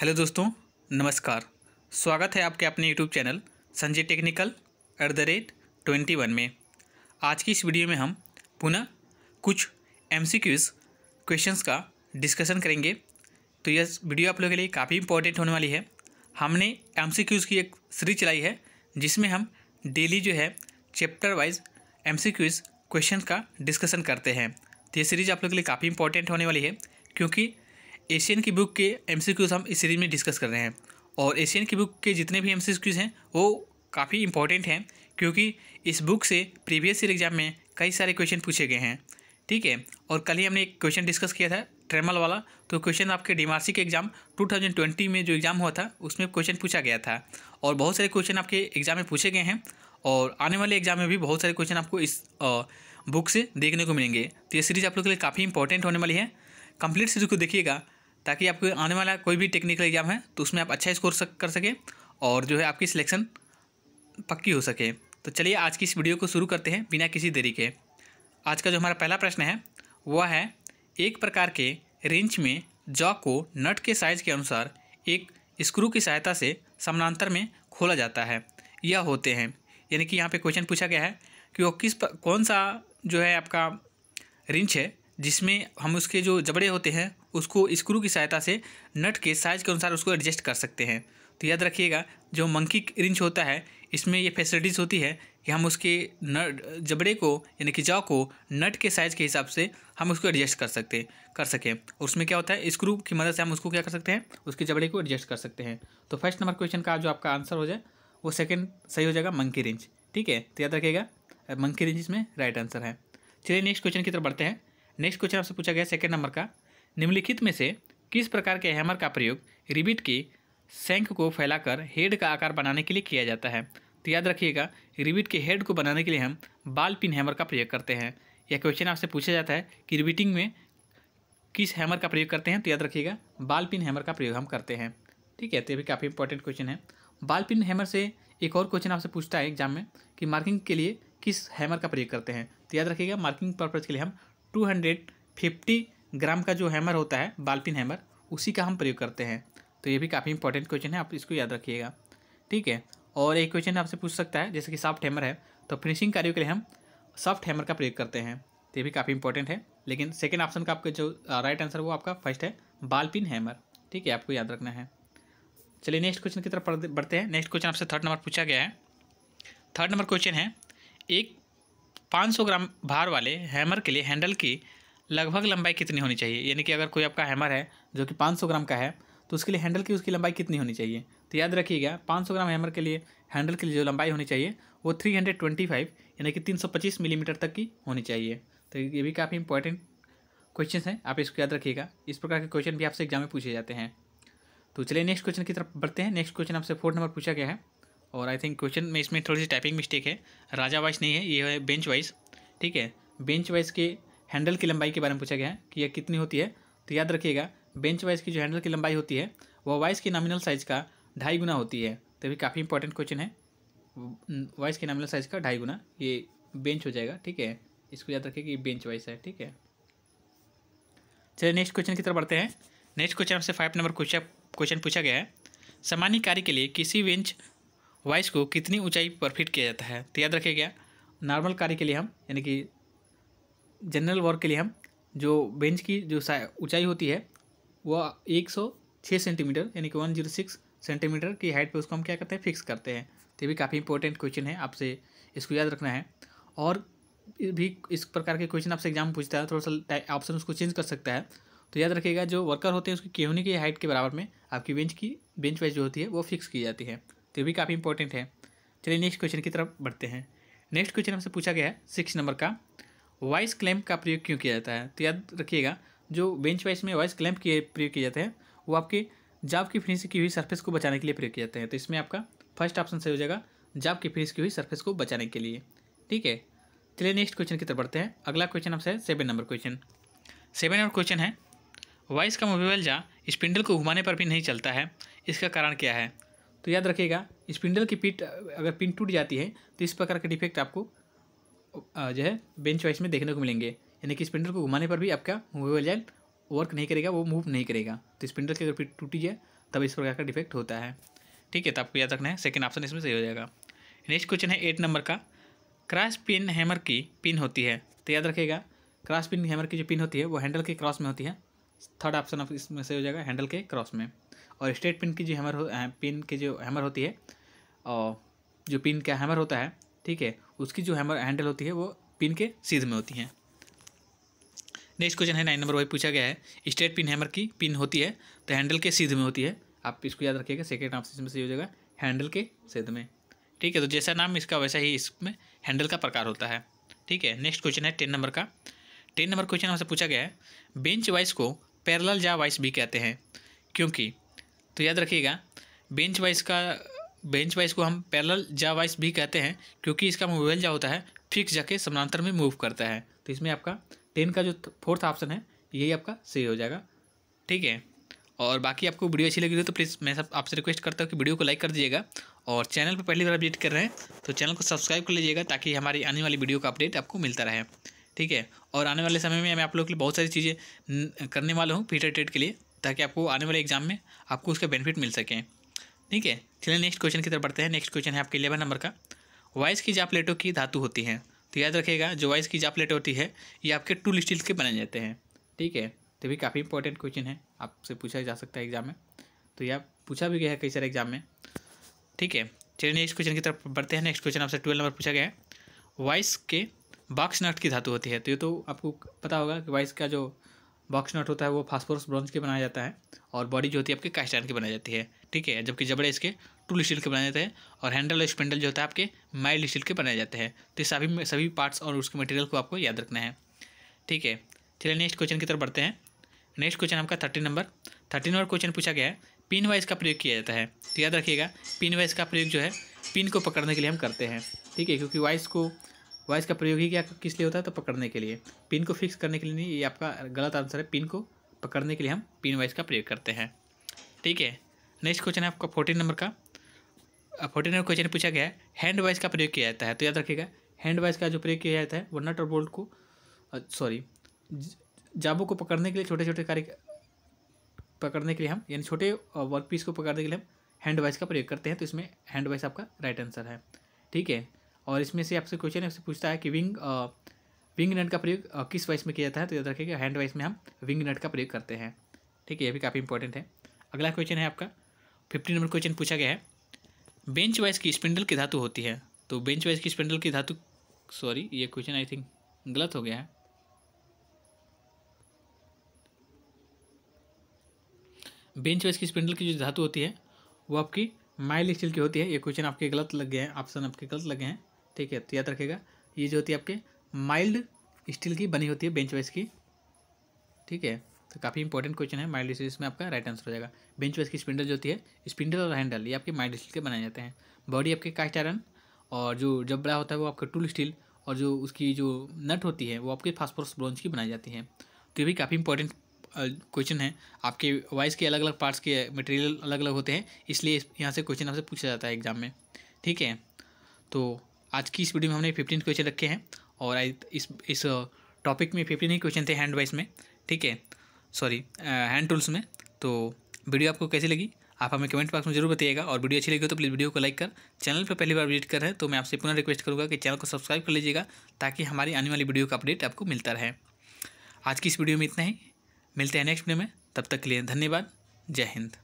hello दोस्तों नमस्कार स्वागत है आपके अपने YouTube channel Sanjay technical at the rate twenty one में आज की इस वीडियो में हम पुनः कुछ एम सी क्यूज़ क्वेश्चन का डिस्कशन करेंगे तो यह वीडियो आप लोगों के लिए काफ़ी इंपॉर्टेंट होने वाली है हमने एम सी क्यूज़ की एक सीरीज चलाई है जिसमें हम डेली जो है chapter wise M C Qs question का डिस्कशन करते हैं तो ये सीरीज आप लोग के लिए काफ़ी इंपॉर्टेंट होने वाली है क्योंकि एशियन की बुक के एम हम इस सीरीज में डिस्कस कर रहे हैं और एशियन की बुक के जितने भी एम हैं वो काफ़ी इंपॉर्टेंट हैं क्योंकि इस बुक से प्रीवियस ईयर एग्जाम में कई सारे क्वेश्चन पूछे गए हैं ठीक है और कल ही हमने एक क्वेश्चन डिस्कस किया था ट्रेमल वाला तो क्वेश्चन आपके डीमार्सी के एग्जाम 2020 में जो एग्ज़ाम हुआ था उसमें क्वेश्चन पूछा गया था और बहुत सारे क्वेश्चन आपके एग्ज़ाम में पूछे गए हैं और आने वाले एग्ज़ाम में भी बहुत सारे क्वेश्चन आपको इस बुक से देखने को मिलेंगे तो ये सीरीज़ आप लोग के लिए काफ़ी इंपॉर्टेंट होने वाली है कंप्लीट सीरीज़ को देखिएगा ताकि आपको आने वाला कोई भी टेक्निकल एग्जाम है तो उसमें आप अच्छा स्कोर कर सकें और जो है आपकी सिलेक्शन पक्की हो सके तो चलिए आज की इस वीडियो को शुरू करते हैं बिना किसी देरी के आज का जो हमारा पहला प्रश्न है वह है एक प्रकार के रेंच में जॉ को नट के साइज के अनुसार एक स्क्रू की सहायता से समानांतर में खोला जाता है यह होते हैं यानी कि यहाँ पे क्वेश्चन पूछा गया है कि वो किस कौन सा जो है आपका रिंच है जिसमें हम उसके जो जबड़े होते हैं उसको स्क्रू की सहायता से नट के साइज़ के अनुसार उसको एडजस्ट कर सकते हैं तो याद रखिएगा जो मंकी रिंच होता है इसमें ये फैसिलिटीज़ होती है कि हम उसके नट जबड़े को यानी कि जाव को नट के साइज़ के हिसाब से हम उसको एडजस्ट कर सकते कर सकें और उसमें क्या होता है स्क्रू की मदद से हम उसको क्या कर सकते हैं उसके जबड़े को एडजस्ट कर सकते हैं तो फर्स्ट नंबर क्वेश्चन का जो आपका आंसर हो जाए वो सेकेंड सही हो जाएगा मंकी रिंच ठीक है तो याद रखिएगा मंकी रिंच इसमें राइट आंसर है चलिए नेक्स्ट क्वेश्चन की तरफ बढ़ते हैं नेक्स्ट क्वेश्चन आपसे पूछा गया सेकेंड नंबर का निम्नलिखित में से किस प्रकार के हैमर का प्रयोग रिबिट की सेंक को फैलाकर हेड का आकार बनाने के लिए किया जाता है तो याद रखिएगा रिबिट के हेड को बनाने के लिए हम बाल पिन हैमर का प्रयोग करते हैं यह क्वेश्चन आपसे पूछा जाता है कि रिबिटिंग में किस हैमर का प्रयोग करते हैं तो याद रखिएगा बाल पिन हैमर का प्रयोग हम करते हैं ठीक है तो ये भी काफ़ी इंपॉर्टेंट क्वेश्चन है बाल पिन हैमर से एक और क्वेश्चन आपसे पूछता है एग्जाम में कि मार्किंग के लिए किस हैमर का प्रयोग करते हैं तो याद रखिएगा मार्किंग पर्पज़ के लिए हम टू हंड्रेड फिफ्टी ग्राम का जो हैमर होता है बालपिन हैमर उसी का हम प्रयोग करते हैं तो ये भी काफ़ी इंपॉर्टेंट क्वेश्चन है आप इसको याद रखिएगा ठीक है और एक क्वेश्चन आपसे पूछ सकता है जैसे कि सॉफ्ट हैमर है तो फिनिशिंग कार्यों के लिए हम सॉफ्ट हैमर का प्रयोग करते हैं तो ये भी काफ़ी इंपॉर्टेंट है लेकिन सेकेंड ऑप्शन का आपका जो राइट आंसर वो आपका फर्स्ट है बालपिन हैमर ठीक है आपको याद रखना है चलिए नेक्स्ट क्वेश्चन की तरफ बढ़ते हैं नेक्स्ट क्वेश्चन आपसे थर्ड नंबर पूछा गया है थर्ड नंबर क्वेश्चन है एक 500 ग्राम भार वाले हैमर के लिए हैंडल की लगभग लंबाई कितनी होनी चाहिए यानी कि अगर कोई आपका हैमर है जो कि 500 ग्राम का है तो उसके लिए हैंडल की उसकी लंबाई कितनी होनी चाहिए तो याद रखिएगा 500 ग्राम हैमर के लिए हैंडल के लिए जो लंबाई होनी चाहिए वो 325 यानी कि 325 मिलीमीटर तक की होनी चाहिए तो ये भी काफ़ी इंपॉर्टेंट क्वेश्चन हैं आप इसको याद रखिएगा इस प्रकार के क्वेश्चन भी आपसे एग्जाम में पूछे जाते हैं तो चलिए नेक्स्ट क्वेश्चन की तरफ बढ़ते हैं नेक्स्ट क्वेश्चन आपसे फोर्थ नंबर पूछा गया है और आई थिंक क्वेश्चन में इसमें थोड़ी सी टाइपिंग मिस्टेक है राजा वाइज नहीं है ये है बेंच वाइज ठीक है बेंच वाइज के हैंडल की लंबाई के बारे में पूछा गया है कि यह कितनी होती है तो याद रखिएगा बेंच वाइज की जो हैंडल की लंबाई होती है वह वाइस की नॉमिनल साइज़ का ढाई गुना होती है तो भी काफ़ी इंपॉर्टेंट क्वेश्चन है वाइस की नॉमिनल साइज़ का ढाई गुना ये बेंच हो जाएगा ठीक है इसको याद रखिए कि बेंच वाइज है ठीक है चलिए नेक्स्ट क्वेश्चन की तरफ बढ़ते हैं नेक्स्ट क्वेश्चन आपसे फाइव नंबर क्वेश्चन क्वेश्चन पूछा गया है सामान्य कार्य के लिए किसी बेंच वॉइस को कितनी ऊंचाई पर फिट किया जाता है तो याद रखिएगा नॉर्मल कार्य के लिए हम यानी कि जनरल वर्क के लिए हम जो बेंच की जो ऊंचाई होती है वह एक सौ छः सेंटीमीटर यानी कि वन जीरो सिक्स सेंटीमीटर की हाइट पे उसको हम क्या करते हैं फिक्स करते हैं तो ये भी काफ़ी इंपॉर्टेंट क्वेश्चन है आपसे इसको याद रखना है और भी इस प्रकार के क्वेश्चन आपसे एग्जाम पूछता है थोड़ा सा ऑप्शन उसको चेंज कर सकता है तो याद रखिएगा जो वर्कर होते हैं उसकी केहनी की हाइट के बराबर में आपकी बेंच की बेंच वाइज जो होती है वो फिक्स की जाती है तो भी काफ़ी इंपॉर्टेंट है चलिए नेक्स्ट क्वेश्चन की तरफ बढ़ते हैं नेक्स्ट क्वेश्चन हमसे पूछा गया है सिक्स नंबर का वॉइस क्लैम्प का प्रयोग क्यों किया जाता है तो याद रखिएगा जो बेंच वाइस में वॉइस क्लैम्प के प्रयोग किए जाते हैं वो आपके जाब की फिनिश की हुई सरफेस को बचाने के लिए प्रयोग किए जाते हैं तो इसमें आपका फर्स्ट ऑप्शन सही हो जाएगा जाब की फिनिश की हुई सरफेस को बचाने के लिए ठीक है चलिए नेक्स्ट क्वेश्चन की तरफ बढ़ते हैं अगला क्वेश्चन हमसे है seven number question seven number question है वाइस का मोबाइल जा स्पिंडल को घुमाने पर भी नहीं चलता है इसका कारण क्या है तो याद रखिएगा स्पिंडल की पिट अगर पिन टूट जाती है तो इस प्रकार के डिफेक्ट आपको जो है बेंच वाइस में देखने को मिलेंगे यानी कि स्पिंडल को घुमाने पर भी आपका मूवेबल जैक वर्क नहीं करेगा वो मूव नहीं करेगा तो स्पिंडल की अगर पिट टूटी है तब इस प्रकार का डिफेक्ट होता है ठीक है तो आपको याद रखना है सेकेंड ऑप्शन इसमें सही हो जाएगा नेक्स्ट क्वेश्चन है एट नंबर का क्रॉस पिन हैमर की पिन होती है तो याद रखिएगा क्रॉस पिन हैमर की जो पिन होती है वो हैंडल के क्रॉस में होती है थर्ड ऑप्शन ऑफ इसमें से हो जाएगा हैंडल के क्रॉस में और स्ट्रेट पिन की जो हैमर हो पिन की जो हैमर होती है और जो पिन का हैमर होता है ठीक है उसकी जो हैमर हैंडल होती है वो पिन के सीध में होती हैं नेक्स्ट क्वेश्चन है नाइन नंबर वही पूछा गया है स्ट्रेट पिन हैमर की पिन होती है तो हैंडल के सीध में होती है आप इसको याद रखिएगा सेकेंड ऑप्शन में से हो जाएगा हैंडल के सीध में ठीक है तो जैसा नाम इसका वैसा ही इसमें हैंडल का प्रकार होता है ठीक है नेक्स्ट क्वेश्चन है टेन नंबर का टेन नंबर क्वेश्चन हमसे पूछा गया है बेंच वाइस को पैरल जा वाइस भी कहते हैं क्योंकि तो याद रखिएगा बेंच वाइज का बेंच वाइज को हम पैरल जा वाइज भी कहते हैं क्योंकि इसका मोबाइल जा होता है फिक्स जाके समानांतर में मूव करता है तो इसमें आपका टेन का जो फोर्थ ऑप्शन है यही आपका सही हो जाएगा ठीक है और बाकी आपको वीडियो अच्छी लगी हो तो प्लीज़ मैं सब आपसे रिक्वेस्ट करता हूँ कि वीडियो को लाइक कर दीजिएगा और चैनल पर पहली बार अपडेट कर रहे हैं तो चैनल को सब्सक्राइब कर लीजिएगा ताकि हमारी आने वाली वीडियो का अपडेट आपको मिलता रहे ठीक है और आने वाले समय में मैं आप लोगों के लिए बहुत सारी चीज़ें करने वाला हूँ फीटर ट्रेड के लिए ताकि आपको आने वाले एग्जाम में आपको उसका बेनिफिट मिल सके ठीक है चलिए नेक्स्ट क्वेश्चन की तरफ बढ़ते हैं नेक्स्ट क्वेश्चन है आपके इलेवन नंबर का वाइस की जा प्लेटों की धातु होती है तो याद रखिएगा जो वाइस की जा प्लेट होती है ये आपके टूल स्टील के बनाए जाते हैं ठीक है तो भी काफ़ी इंपॉर्टेंट क्वेश्चन है आपसे पूछा जा सकता है एग्जाम में तो यह पूछा भी गया है कई सारे एग्जाम में ठीक है चलिए नेक्स्ट क्वेश्चन की तरफ बढ़ते हैं नेक्स्ट क्वेश्चन आपसे ट्वेल्व नंबर पूछा गया है वाइस के बाक्स नट की धातु होती है तो ये तो आपको पता होगा कि वाइस का जो बॉक्स नट होता है वो फास्फोरस ब्रॉन्ज के बनाया जाता है और बॉडी जो होती है आपके कास्टाइन की बनाई जाती है ठीक है जबकि जबड़े इसके टूल स्टील के बनाए जाते हैं और हैंडल और स्पेंडल जो होता है आपके माइल्ड स्टील के बनाए जाते हैं तो सभी सभी पार्ट्स और उसके मटेरियल को आपको याद रखना है ठीक है चलिए नेक्स्ट क्वेश्चन की तरफ बढ़ते हैं नेक्स्ट क्वेश्चन आपका thirty number thirty number question पूछा गया है पिन वाइज का प्रयोग किया जाता है तो याद रखिएगा पिन वाइज का प्रयोग जो है पिन को पकड़ने के लिए हम करते हैं ठीक है क्योंकि वाइस को वॉइस का प्रयोग ही क्या किस लिए होता है तो पकड़ने के लिए पिन को फिक्स करने के लिए नहीं ये आपका गलत आंसर है पिन को पकड़ने के लिए हम पिन वाइज का प्रयोग करते हैं ठीक है नेक्स्ट क्वेश्चन है आपका फोर्टीन नंबर का फोर्टीन नंबर क्वेश्चन पूछा गया है हैंड वाइज का प्रयोग किया जाता है तो याद रखिएगा हैंड वाइज का जो प्रयोग किया जाता है वो नट और बोल्ट को सॉरी जाबों को पकड़ने के लिए छोटे छोटे कार्य पकड़ने के लिए हम यानी छोटे वर्क पीस को पकड़ने के लिए हम हैंड वाइज का प्रयोग करते हैं तो इसमें हैंड वाइज आपका राइट आंसर है ठीक है और इसमें से आपसे क्वेश्चन आपसे पूछता है कि विंग विंग नट का प्रयोग uh, किस वाइस में किया जाता है तो याद रखिएगा हैंड वाइस में हम विंग नट का प्रयोग करते हैं ठीक है ये भी काफ़ी इंपॉर्टेंट है अगला क्वेश्चन है आपका फिफ्टी नंबर क्वेश्चन पूछा गया है बेंच वाइज की स्पिंडल की धातु होती है तो बेंच वाइज की स्पिंडल की धातु सॉरी ये क्वेश्चन आई थिंक गलत हो गया है बेंच वाइज की स्पिंडल की जो धातु होती है वो आपकी माइल स्टील की होती है ये क्वेश्चन आपके गलत लग गए हैं ऑप्शन आपके गलत लगे हैं ठीक है तो याद रखेगा ये जो होती है आपके माइल्ड स्टील की बनी होती है बेंच वाइज की ठीक है तो काफ़ी इंपॉर्टेंट क्वेश्चन है माइल्ड स्टील इसमें आपका राइट आंसर हो जाएगा बेंच वाइज की स्पिंडल जो होती है स्पिंडल और हैंडल ये आपके माइल्ड स्टील के बनाए जाते हैं बॉडी आपके कास्ट आयरन और जो जब बड़ा होता है वो आपका टूल स्टील और जो उसकी जो नट होती है वो आपके फास्फोरस ब्रॉन्ज की बनाई जाती है तो ये भी काफ़ी इंपॉर्टेंट क्वेश्चन है आपके वाइज के अलग अलग पार्ट्स के मटेरियल अलग अलग होते हैं इसलिए यहाँ से क्वेश्चन आपसे पूछा जाता है एग्जाम में ठीक है तो आज की इस वीडियो में हमने फिफ्टीन क्वेश्चन रखे हैं और इस इस टॉपिक uh, में फिफ्टीन ही क्वेश्चन थे हैंड वाइज में ठीक है सॉरी हैंड टूल्स में तो वीडियो आपको कैसी लगी आप हमें कमेंट बॉक्स में जरूर बताइएगा और वीडियो अच्छी लगी तो प्लीज़ वीडियो को लाइक कर चैनल पर पहली बार विजिट कर रहे हैं तो मैं आपसे पुनः रिक्वेस्ट करूँगा कि चैनल को सब्सक्राइब कर लीजिएगा ताकि हमारी आने वाली वीडियो का अपडेट आपको मिलता रहे आज की इस वीडियो में इतना ही मिलते हैं नेक्स्ट वीडियो में तब तक के लिए धन्यवाद जय हिंद